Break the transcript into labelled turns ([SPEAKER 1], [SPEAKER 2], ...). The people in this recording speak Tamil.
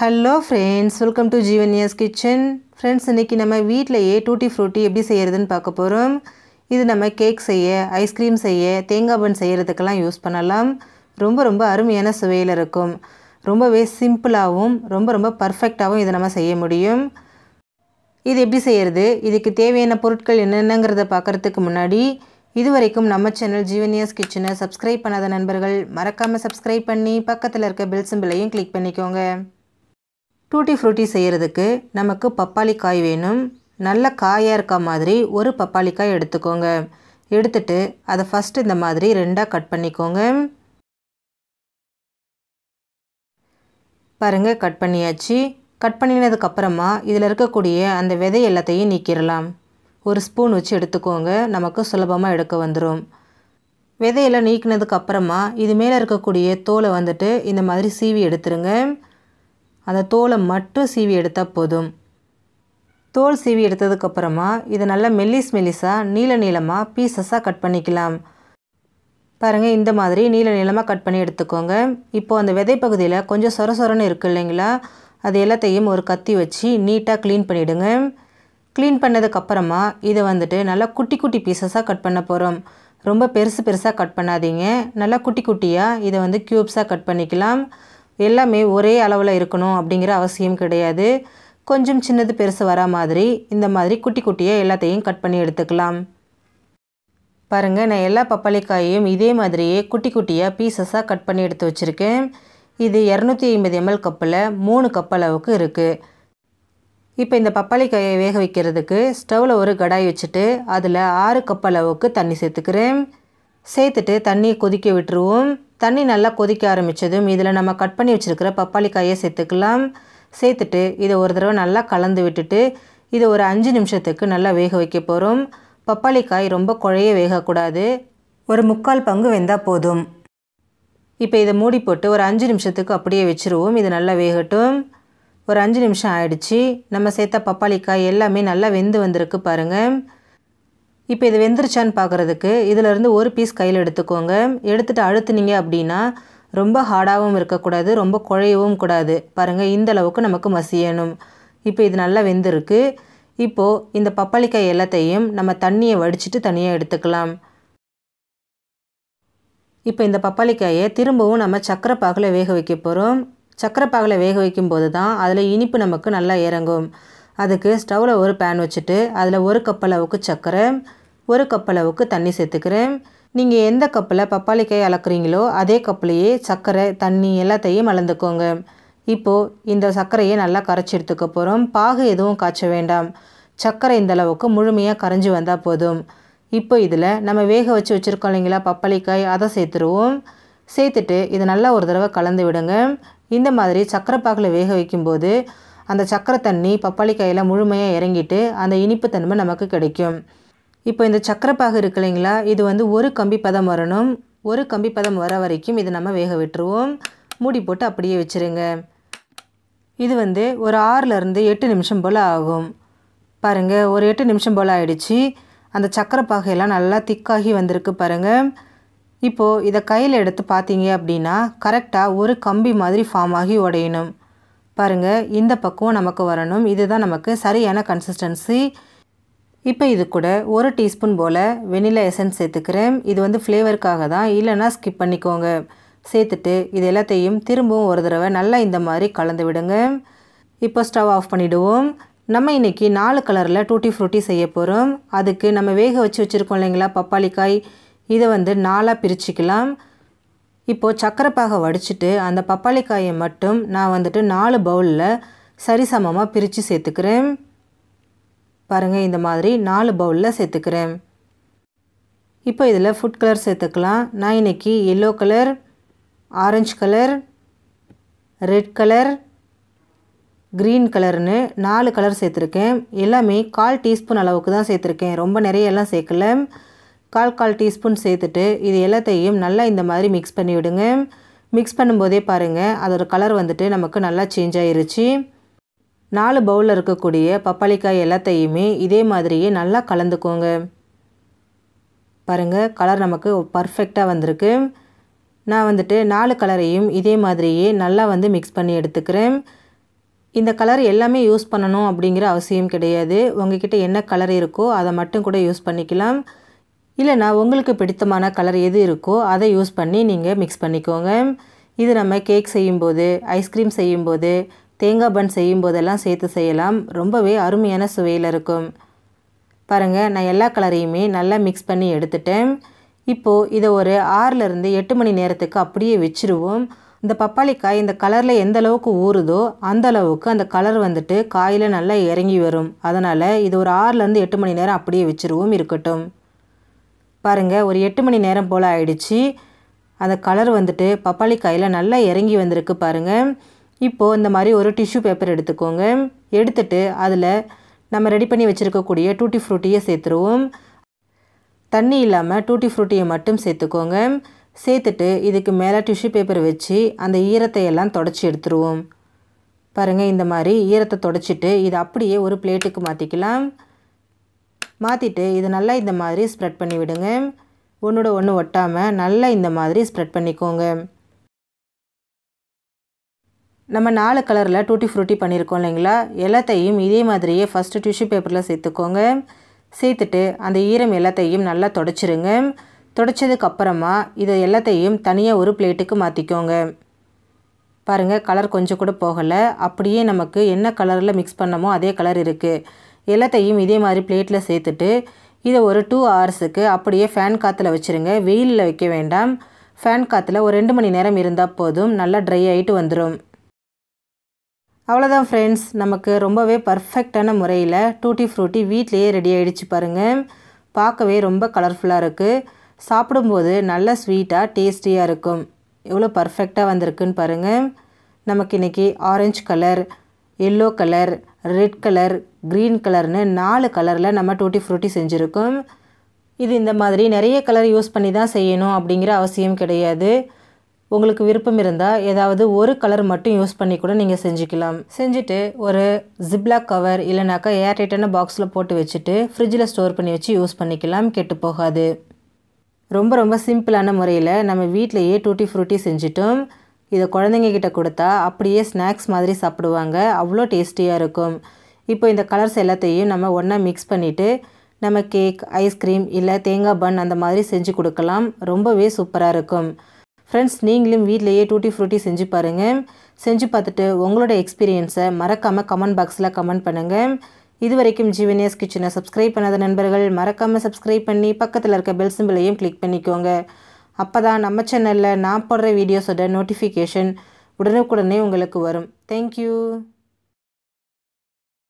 [SPEAKER 1] hello friends welcome to Jeevanya's kitchen friends இன்றைக்கி நம்ம வீட்டிலையே டூட்டி ஃப்ரூட்டி எப்படி செய்கிறதுன்னு பார்க்க போகிறோம் இது நம்ம கேக் செய்ய ஐஸ்கிரீம் செய்ய தேங்காய் பன் செய்கிறதுக்கெல்லாம் யூஸ் பண்ணலாம் ரொம்ப ரொம்ப அருமையான சுவையில் இருக்கும் ரொம்பவே சிம்பிளாகவும் ரொம்ப ரொம்ப பர்ஃபெக்டாகவும் இதை நம்ம செய்ய முடியும் இது எப்படி செய்கிறது இதுக்கு தேவையான பொருட்கள் என்னென்னங்கிறத பார்க்குறதுக்கு முன்னாடி இதுவரைக்கும் நம்ம சேனல் ஜீவன்யாஸ் கிச்சனை சப்ஸ்கிரைப் பண்ணாத நண்பர்கள் மறக்காமல் சப்ஸ்கிரைப் பண்ணி பக்கத்தில் இருக்க பெல் சிம்பிளையும் கிளிக் பண்ணிக்கோங்க டூட்டி ஃப்ரூட்டி செய்கிறதுக்கு நமக்கு பப்பாளிக்காய் வேணும் நல்ல காயாக இருக்க மாதிரி ஒரு பப்பாளிக்காய் எடுத்துக்கோங்க எடுத்துட்டு அதை ஃபஸ்ட்டு இந்த மாதிரி ரெண்டாக கட் பண்ணிக்கோங்க பாருங்கள் கட் பண்ணியாச்சு கட் பண்ணினதுக்கப்புறமா இதில் இருக்கக்கூடிய அந்த விதை எல்லாத்தையும் நீக்கிடலாம் ஒரு ஸ்பூன் வச்சு எடுத்துக்கோங்க நமக்கு சுலபமாக எடுக்க வந்துடும் விதையெல்லாம் நீக்கினதுக்கப்புறமா இது மேலே இருக்கக்கூடிய தோலை வந்துட்டு இந்த மாதிரி சீவி எடுத்துருங்க அந்த தோலை மட்டும் சீவி எடுத்தால் போதும் தோல் சீவி எடுத்ததுக்கப்புறமா இதை நல்லா மெல்லிஸ் மெல்லிஸாக நீள நீளமாக பீசஸாக கட் பண்ணிக்கலாம் பாருங்கள் இந்த மாதிரி நீள நீளமாக கட் பண்ணி எடுத்துக்கோங்க இப்போது அந்த விதை பகுதியில் கொஞ்சம் சொர சொரன்னு இருக்குது இல்லைங்களா அது எல்லாத்தையும் ஒரு கத்தி வச்சு நீட்டாக க்ளீன் பண்ணிவிடுங்க க்ளீன் பண்ணதுக்கப்புறமா இதை வந்துட்டு நல்லா குட்டி குட்டி பீசஸாக கட் பண்ண போகிறோம் ரொம்ப பெருசு பெருசாக கட் பண்ணாதீங்க நல்லா குட்டி குட்டியாக இதை வந்து க்யூப்ஸாக கட் பண்ணிக்கலாம் எல்லாமே ஒரே அளவில் இருக்கணும் அப்படிங்கிற அவசியம் கிடையாது கொஞ்சம் சின்னது பெருசு வரா மாதிரி இந்த மாதிரி குட்டி குட்டியாக எல்லாத்தையும் கட் பண்ணி எடுத்துக்கலாம் பாருங்கள் நான் எல்லா பப்பாளிக்காயையும் இதே மாதிரியே குட்டி குட்டியாக பீசஸாக கட் பண்ணி எடுத்து வச்சுருக்கேன் இது இரநூத்தி ஐம்பது எம்எல் கப்பில் மூணு கப் அளவுக்கு இருக்குது இப்போ இந்த பப்பாளிக்காயை வேக வைக்கிறதுக்கு ஸ்டவ்வில் ஒரு கடாய் வச்சுட்டு அதில் ஆறு கப் அளவுக்கு தண்ணி சேர்த்துக்கிறேன் சேர்த்துட்டு தண்ணியை கொதிக்க விட்டுருவோம் தண்ணி நல்லா கொதிக்க ஆரம்பித்ததும் இதில் நம்ம கட் பண்ணி வச்சுருக்கிற பப்பாளி காயை சேர்த்துக்கலாம் சேர்த்துட்டு இதை ஒரு தடவை நல்லா கலந்து விட்டுட்டு இதை ஒரு அஞ்சு நிமிஷத்துக்கு நல்லா வேக வைக்க போகிறோம் பப்பாளி காய் ரொம்ப குழைய வேகக்கூடாது ஒரு முக்கால் பங்கு வெந்தால் போதும் இப்போ இதை மூடி போட்டு ஒரு அஞ்சு நிமிஷத்துக்கு அப்படியே வச்சுருவோம் இது நல்லா வேகட்டும் ஒரு அஞ்சு நிமிஷம் ஆயிடுச்சு நம்ம சேர்த்த பப்பாளிக்காய் எல்லாமே நல்லா வெந்து வந்திருக்கு பாருங்கள் இப்போ இது வெந்துருச்சான்னு பார்க்குறதுக்கு இதிலேருந்து ஒரு பீஸ் கையில் எடுத்துக்கோங்க எடுத்துகிட்டு அழுத்துனீங்க அப்படின்னா ரொம்ப ஹார்டாகவும் இருக்கக்கூடாது ரொம்ப குழையவும் கூடாது பாருங்கள் இந்த அளவுக்கு நமக்கு மசியணும் இப்போ இது நல்லா வெந்திருக்கு இப்போது இந்த பப்பாளிக்காய் எல்லாத்தையும் நம்ம தண்ணியை வடிச்சிட்டு தனியாக எடுத்துக்கலாம் இப்போ இந்த பப்பாளிக்காயை திரும்பவும் நம்ம சக்கரை பாகில் வேக வைக்க போகிறோம் சக்கரை பாகில் வேக வைக்கும்போது தான் அதில் இனிப்பு நமக்கு நல்லா இறங்கும் அதுக்கு ஸ்டவ்வில் ஒரு பேன் வச்சுட்டு அதில் ஒரு கப் அளவுக்கு சர்க்கரை ஒரு கப் அளவுக்கு தண்ணி சேர்த்துக்கிறேன் நீங்கள் எந்த கப்பில் பப்பாளிக்காய் அளக்குறீங்களோ அதே கப்லேயே சர்க்கரை தண்ணி எல்லாத்தையும் அளந்துக்கோங்க இப்போது இந்த சர்க்கரையை நல்லா கரைச்சி எடுத்துக்க போகிறோம் பாகு எதுவும் காய்ச்ச வேண்டாம் சர்க்கரை இந்த அளவுக்கு முழுமையாக கரைஞ்சி வந்தால் போதும் இப்போ இதில் நம்ம வேக வச்சு வச்சுருக்கோம் இல்லைங்களா பப்பாளிக்காய் அதை சேர்த்துருவோம் சேர்த்துட்டு இதை நல்லா ஒரு தடவை கலந்து விடுங்க இந்த மாதிரி சர்க்கரை பாகில் வேக வைக்கும்போது அந்த சர்க்கரை தண்ணி பப்பாளிக்காயில் முழுமையாக இறங்கிட்டு அந்த இனிப்பு தன்மை நமக்கு கிடைக்கும் இப்போ இந்த சக்கரப்பாகு இருக்கு இல்லைங்களா இது வந்து ஒரு கம்பி பதம் வரணும் ஒரு கம்பி பதம் வர வரைக்கும் இதை நம்ம வேக விட்டுருவோம் மூடி போட்டு அப்படியே வச்சுருங்க இது வந்து ஒரு ஆறுலேருந்து எட்டு நிமிஷம் போல் ஆகும் பாருங்கள் ஒரு எட்டு நிமிஷம் போல் ஆகிடுச்சு அந்த சக்கரப்பாகையெல்லாம் நல்லா திக்காகி வந்திருக்கு பாருங்கள் இப்போது இதை கையில் எடுத்து பார்த்தீங்க அப்படின்னா கரெக்டாக ஒரு கம்பி மாதிரி ஃபார்ம் ஆகி உடையணும் பாருங்கள் இந்த பக்குவம் நமக்கு வரணும் இதுதான் நமக்கு சரியான கன்சிஸ்டன்சி இப்போ இது கூட ஒரு டீஸ்பூன் போல் வெனிலா எசன்ஸ் சேர்த்துக்கிறேன் இது வந்து ஃப்ளேவருக்காக தான் இல்லைனா ஸ்கிப் பண்ணிக்கோங்க சேர்த்துட்டு இது எல்லாத்தையும் திரும்பவும் ஒரு தடவை நல்லா இந்த மாதிரி கலந்து விடுங்க இப்போ ஸ்டவ் ஆஃப் பண்ணிவிடுவோம் நம்ம இன்றைக்கி நாலு கலரில் டூட்டி ஃப்ரூட்டி செய்ய போகிறோம் அதுக்கு நம்ம வேக வச்சு வச்சுருக்கோம் இல்லைங்களா பப்பாளிக்காய் இதை வந்து நாலாக பிரிச்சுக்கலாம் இப்போது சக்கரைப்பாக வடிச்சிட்டு அந்த பப்பாளிக்காயை மட்டும் நான் வந்துட்டு நாலு பவுலில் சரிசமமாக பிரித்து சேர்த்துக்கிறேன் பாருங்கள் இந்த மாதிரி நாலு பவுலில் சேர்த்துக்கிறேன் இப்போ இதில் ஃபுட் கலர் சேர்த்துக்கலாம் நான் இன்றைக்கி yellow colour orange colour red colour green கலர்னு நாலு கலர் சேர்த்துருக்கேன் எல்லாமே கால் டீஸ்பூன் அளவுக்கு தான் சேர்த்துருக்கேன் ரொம்ப நிறைய எல்லாம் சேர்க்கல கால் கால் டீஸ்பூன் சேர்த்துட்டு இது எல்லாத்தையும் நல்லா இந்த மாதிரி மிக்ஸ் பண்ணி விடுங்க மிக்ஸ் பண்ணும்போதே பாருங்கள் அதோடய கலர் வந்துட்டு நமக்கு நல்லா சேஞ்ச் ஆயிருச்சு நாலு பவுலில் இருக்கக்கூடிய பப்பாளிக்காய் எல்லாத்தையுமே இதே மாதிரியே நல்லா கலந்துக்கோங்க பாருங்கள் கலர் நமக்கு பர்ஃபெக்டாக வந்திருக்கு நான் வந்துட்டு நாலு கலரையும் இதே மாதிரியே நல்லா வந்து மிக்ஸ் பண்ணி எடுத்துக்கிறேன் இந்த கலர் எல்லாமே யூஸ் பண்ணணும் அப்படிங்கிற அவசியம் கிடையாது உங்ககிட்ட என்ன கலர் இருக்கோ அதை மட்டும் கூட யூஸ் பண்ணிக்கலாம் இல்லைனா உங்களுக்கு பிடித்தமான கலர் எது இருக்கோ அதை யூஸ் பண்ணி நீங்கள் மிக்ஸ் பண்ணிக்கோங்க இது நம்ம கேக் செய்யும்போது ஐஸ்கிரீம் செய்யும்போது தேங்காய் பன் செய்யும் போதெல்லாம் சேர்த்து செய்யலாம் ரொம்பவே அருமையான சுவையில் இருக்கும் பாருங்கள் நான் எல்லா கலரையுமே நல்லா மிக்ஸ் பண்ணி எடுத்துட்டேன் இப்போது இதை ஒரு ஆறிலிருந்து எட்டு மணி நேரத்துக்கு அப்படியே வச்சுருவோம் இந்த பப்பாளிக்காய் இந்த கலரில் எந்த அளவுக்கு ஊறுதோ அந்த அளவுக்கு அந்த கலர் வந்துட்டு காயில் நல்லா இறங்கி வரும் அதனால் இது ஒரு ஆறுலேருந்து எட்டு மணி நேரம் அப்படியே வச்சுருவோம் இருக்கட்டும் பாருங்கள் ஒரு எட்டு மணி நேரம் போல் ஆயிடுச்சு அந்த கலர் வந்துட்டு பப்பாளிக்காயில் நல்லா இறங்கி வந்திருக்கு பாருங்கள் இப்போது இந்த மாதிரி ஒரு டிஷ்யூ பேப்பர் எடுத்துக்கோங்க எடுத்துட்டு அதில் நம்ம ரெடி பண்ணி வச்சுருக்கக்கூடிய டூட்டி ஃப்ரூட்டியை சேர்த்துருவோம் தண்ணி இல்லாமல் டூட்டி ஃப்ரூட்டியை மட்டும் சேர்த்துக்கோங்க சேர்த்துட்டு இதுக்கு மேலே டிஷ்யூ பேப்பர் வச்சு அந்த ஈரத்தை எல்லாம் தொடச்சி எடுத்துருவோம் பாருங்கள் இந்த மாதிரி ஈரத்தை தொடச்சிட்டு இது அப்படியே ஒரு பிளேட்டுக்கு மாற்றிக்கலாம் மாற்றிட்டு இது நல்லா இந்த மாதிரி ஸ்ப்ரெட் பண்ணி விடுங்க ஒன்றோட ஒன்று ஒட்டாமல் நல்லா இந்த மாதிரி ஸ்ப்ரெட் பண்ணிக்கோங்க நம்ம நாலு கலரில் டூட்டி ஃப்ரூட்டி பண்ணியிருக்கோம் இல்லைங்களா எல்லாத்தையும் இதே மாதிரியே ஃபஸ்ட்டு டிஷ்யூ பேப்பரில் சேர்த்துக்கோங்க சேர்த்துட்டு அந்த ஈரம் எல்லாத்தையும் நல்லா தொடச்சிருங்க தொடச்சதுக்கப்புறமா இதை எல்லாத்தையும் தனியாக ஒரு பிளேட்டுக்கு மாற்றிக்கோங்க பாருங்கள் கலர் கொஞ்சம் கூட போகலை அப்படியே நமக்கு என்ன கலரில் மிக்ஸ் பண்ணமோ அதே கலர் இருக்குது எல்லாத்தையும் இதே மாதிரி பிளேட்டில் சேர்த்துட்டு இதை ஒரு டூ ஹவர்ஸுக்கு அப்படியே ஃபேன் காற்றுல வச்சுருங்க வெயிலில் வைக்க வேண்டாம் ஃபேன் காற்றுல ஒரு ரெண்டு மணி நேரம் இருந்தால் போதும் நல்லா ட்ரை ஆகிட்டு வந்துடும் அவ்வளோதான் ஃப்ரெண்ட்ஸ் நமக்கு ரொம்பவே பர்ஃபெக்டான முறையில் டூட்டி ஃப்ரூட்டி வீட்லேயே ரெடி ஆகிடுச்சு பாருங்கள் பார்க்கவே ரொம்ப கலர்ஃபுல்லாக இருக்குது சாப்பிடும்போது நல்ல ஸ்வீட்டாக டேஸ்டியாக இருக்கும் எவ்வளோ பர்ஃபெக்டாக வந்திருக்குன்னு பாருங்கள் நமக்கு இன்றைக்கி orange colour yellow colour red colour green கலர்னு நாலு கலரில் நம்ம டூட்டி ஃப்ரூட்டி செஞ்சுருக்கோம் இது இந்த மாதிரி நிறைய கலர் யூஸ் பண்ணி தான் செய்யணும் அப்படிங்கிற அவசியம் கிடையாது உங்களுக்கு விருப்பம் இருந்தால் ஏதாவது ஒரு கலர் மட்டும் யூஸ் பண்ணி கூட நீங்கள் செஞ்சுக்கலாம் செஞ்சுட்டு ஒரு ஜிப்லாக் கவர் இல்லைனாக்கா ஏர்டைட்டான பாக்ஸில் போட்டு வச்சுட்டு ஃப்ரிட்ஜில் ஸ்டோர் பண்ணி வச்சு யூஸ் பண்ணிக்கலாம் கெட்டு போகாது ரொம்ப ரொம்ப சிம்பிளான முறையில் நம்ம வீட்டிலையே டூட்டி ஃப்ரூட்டி செஞ்சுட்டும் இதை குழந்தைங்கக்கிட்ட கொடுத்தா அப்படியே ஸ்நாக்ஸ் மாதிரி சாப்பிடுவாங்க அவ்வளோ டேஸ்டியாக இருக்கும் இப்போ இந்த கலர்ஸ் எல்லாத்தையும் நம்ம ஒன்றா மிக்ஸ் பண்ணிவிட்டு நம்ம கேக் ஐஸ்கிரீம் இல்லை தேங்காய் பன் அந்த மாதிரி செஞ்சு கொடுக்கலாம் ரொம்பவே சூப்பராக இருக்கும் ஃப்ரெண்ட்ஸ் நீங்களும் வீட்டிலையே டூட்டி ஃப்ரூட்டி செஞ்சு பாருங்கள் செஞ்சு பார்த்துட்டு உங்களோட எக்ஸ்பீரியன்ஸை மறக்காமல் கமெண்ட் பாக்ஸில் கமெண்ட் பண்ணுங்கள் இது வரைக்கும் ஜீவனியஸ் கிச்சனை சப்ஸ்கிரைப் பண்ணாத நண்பர்கள் மறக்காமல் சப்ஸ்கிரைப் பண்ணி பக்கத்தில் இருக்க பெல் சிம்பிளையும் கிளிக் பண்ணிக்கோங்க அப்போ தான் நம்ம சேனலில் நான் போடுற வீடியோஸோட நோட்டிஃபிகேஷன் உடனுக்குடனே உங்களுக்கு வரும் தேங்க்யூ